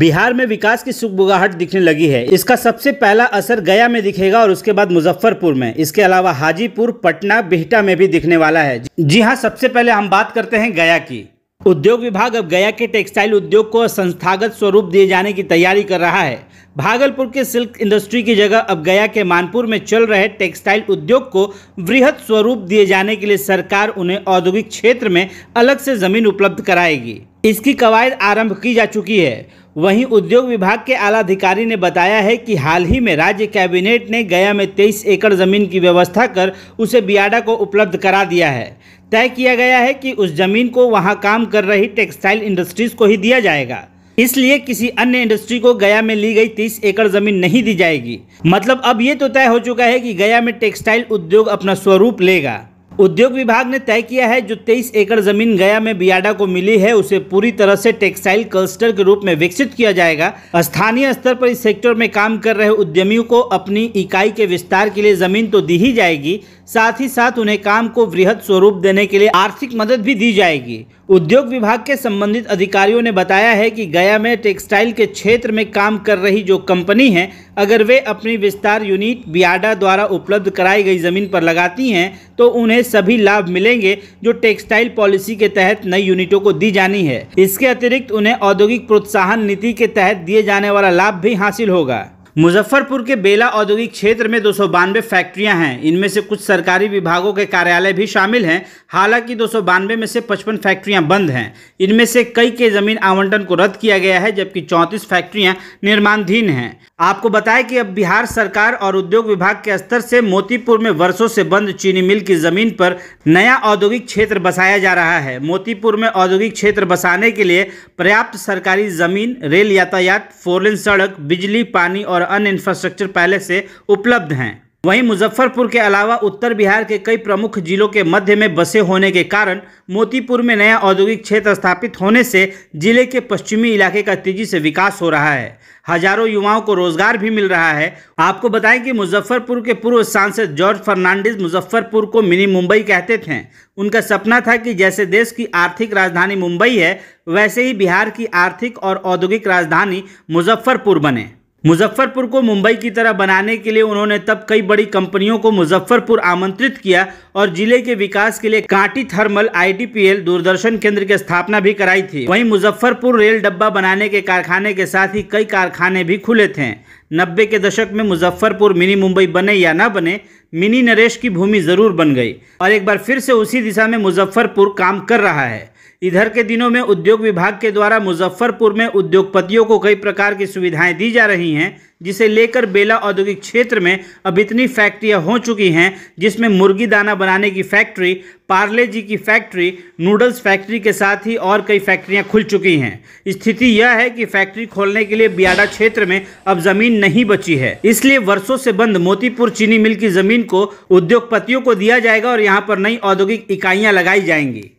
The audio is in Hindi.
बिहार में विकास की सुखबुगाहट दिखने लगी है इसका सबसे पहला असर गया में दिखेगा और उसके बाद मुजफ्फरपुर में इसके अलावा हाजीपुर पटना बिहटा में भी दिखने वाला है जी हाँ सबसे पहले हम बात करते हैं गया की उद्योग विभाग अब गया के टेक्सटाइल उद्योग को संस्थागत स्वरूप दिए जाने की तैयारी कर रहा है भागलपुर के सिल्क इंडस्ट्री की जगह अब गया के मानपुर में चल रहे टेक्सटाइल उद्योग को वृहद स्वरूप दिए जाने के लिए सरकार उन्हें औद्योगिक क्षेत्र में अलग से जमीन उपलब्ध कराएगी इसकी कवायद आरंभ की जा चुकी है वहीं उद्योग विभाग के आला अधिकारी ने बताया है कि हाल ही में राज्य कैबिनेट ने गया में 23 एकड़ जमीन की व्यवस्था कर उसे बियाडा को उपलब्ध करा दिया है तय किया गया है कि उस जमीन को वहां काम कर रही टेक्सटाइल इंडस्ट्रीज को ही दिया जाएगा इसलिए किसी अन्य इंडस्ट्री को गया में ली गई तीस एकड़ जमीन नहीं दी जाएगी मतलब अब ये तो तय हो चुका है कि गया में टेक्सटाइल उद्योग अपना स्वरूप लेगा उद्योग विभाग ने तय किया है जो 23 एकड़ जमीन गया में बियाडा को मिली है उसे पूरी तरह से टेक्सटाइल क्लस्टर के रूप में विकसित किया जाएगा स्थानीय स्तर पर इस सेक्टर में काम कर रहे उद्यमियों को अपनी इकाई के विस्तार के लिए जमीन तो दी ही जाएगी साथ ही साथ उन्हें काम को वृहद स्वरूप देने के लिए आर्थिक मदद भी दी जाएगी उद्योग विभाग के संबंधित अधिकारियों ने बताया है कि गया में टेक्सटाइल के क्षेत्र में काम कर रही जो कंपनी है अगर वे अपनी विस्तार यूनिट बियाडा द्वारा उपलब्ध कराई गई ज़मीन पर लगाती हैं तो उन्हें सभी लाभ मिलेंगे जो टेक्सटाइल पॉलिसी के तहत नई यूनिटों को दी जानी है इसके अतिरिक्त उन्हें औद्योगिक प्रोत्साहन नीति के तहत दिए जाने वाला लाभ भी हासिल होगा मुजफ्फरपुर के बेला औद्योगिक क्षेत्र में दो फैक्ट्रियां हैं इनमें से कुछ सरकारी विभागों के कार्यालय भी शामिल हैं हालांकि दो में से पचपन फैक्ट्रियां बंद हैं इनमें से कई के जमीन आवंटन को रद्द किया गया है जबकि चौंतीस फैक्ट्रियां निर्माणधीन हैं आपको बताएं कि अब बिहार सरकार और उद्योग विभाग के स्तर से मोतीपुर में वर्षों से बंद चीनी मिल की जमीन पर नया औद्योगिक क्षेत्र बसाया जा रहा है मोतीपुर में औद्योगिक क्षेत्र बसाने के लिए पर्याप्त सरकारी जमीन रेल यातायात फोरलेन सड़क बिजली पानी और अन्य इंफ्रास्ट्रक्चर पहले से उपलब्ध हैं वहीं मुजफ्फरपुर के अलावा उत्तर बिहार के कई प्रमुख जिलों के मध्य में बसे होने के कारण मोतीपुर में नया औद्योगिक क्षेत्र स्थापित होने से जिले के पश्चिमी इलाके का तेजी से विकास हो रहा है हजारों युवाओं को रोजगार भी मिल रहा है आपको बताएं कि मुजफ्फरपुर के पूर्व सांसद जॉर्ज फर्नांडिस मुजफ्फरपुर को मिनी मुंबई कहते थे उनका सपना था कि जैसे देश की आर्थिक राजधानी मुंबई है वैसे ही बिहार की आर्थिक और औद्योगिक राजधानी मुजफ्फरपुर बने मुजफ्फरपुर को मुंबई की तरह बनाने के लिए उन्होंने तब कई बड़ी कंपनियों को मुजफ्फरपुर आमंत्रित किया और जिले के विकास के लिए कांटी थर्मल आईडीपीएल दूरदर्शन केंद्र की स्थापना भी कराई थी वहीं मुजफ्फरपुर रेल डब्बा बनाने के कारखाने के साथ ही कई कारखाने भी खुले थे नब्बे के दशक में मुजफ्फरपुर मिनी मुंबई बने या न बने मिनी नरेश की भूमि जरूर बन गई और एक बार फिर से उसी दिशा में मुजफ्फरपुर काम कर रहा है इधर के दिनों में उद्योग विभाग के द्वारा मुजफ्फरपुर में उद्योगपतियों को कई प्रकार की सुविधाएं दी जा रही हैं जिसे लेकर बेला औद्योगिक क्षेत्र में अब इतनी फैक्ट्रियां हो चुकी हैं जिसमें मुर्गी दाना बनाने की फैक्ट्री पार्ले जी की फैक्ट्री नूडल्स फैक्ट्री के साथ ही और कई फैक्ट्रियां खुल चुकी हैं स्थिति यह है कि फैक्ट्री खोलने के लिए बियाडा क्षेत्र में अब जमीन नहीं बची है इसलिए वर्षों से बंद मोतीपुर चीनी मिल की जमीन को उद्योगपतियों को दिया जाएगा और यहाँ पर नई औद्योगिक इकाइयाँ लगाई जाएंगी